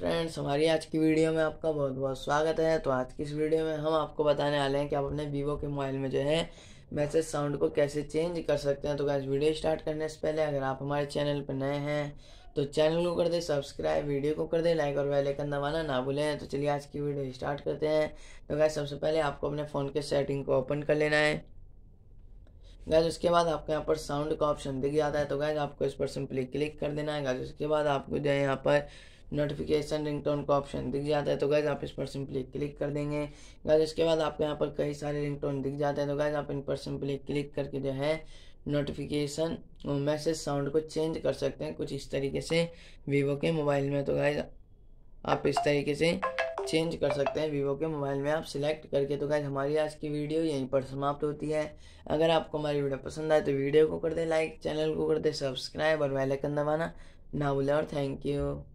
friends हमारी आज की वीडियो में आपका बहुत बहुत स्वागत है तो आज की इस वीडियो में हम आपको बताने वाले हैं कि आप अपने वीवो के मोबाइल में जो है मैसेज साउंड को कैसे चेंज कर सकते हैं तो गैस वीडियो स्टार्ट करने से पहले अगर आप हमारे चैनल पर नए हैं तो चैनल को कर दे सब्सक्राइब वीडियो को कर दे लाइक और बेलाइकन दबाना ना भूलें तो चलिए आज की वीडियो स्टार्ट करते हैं तो क्या सबसे पहले आपको अपने फ़ोन के सेटिंग को ओपन कर लेना है गैज उसके बाद आपको यहाँ पर साउंड का ऑप्शन दिख जाता है तो गैज आपको इस पर सिंपली क्लिक कर देना है गैज उसके बाद आपको जो है यहाँ पर नोटिफिकेशन रिंगटोन का ऑप्शन दिख जाता है तो गैज आप इस पर सिंपली क्लिक कर देंगे गैज इसके बाद आपको यहाँ पर कई सारे रिंगटोन दिख जाते हैं तो गैज आप इन पर सिंपली क्लिक करके जो है नोटिफिकेशन मैसेज साउंड को चेंज कर सकते हैं कुछ इस तरीके से वीवो के मोबाइल में तो गैज आप इस तरीके से चेंज कर सकते हैं वीवो के मोबाइल में आप सिलेक्ट करके तो गैज हमारी आज की वीडियो यहीं पर समाप्त होती है अगर आपको हमारी वीडियो पसंद आए तो वीडियो को कर दे लाइक चैनल को कर दे सब्सक्राइब और बेल दबाना ना बोले और थैंक यू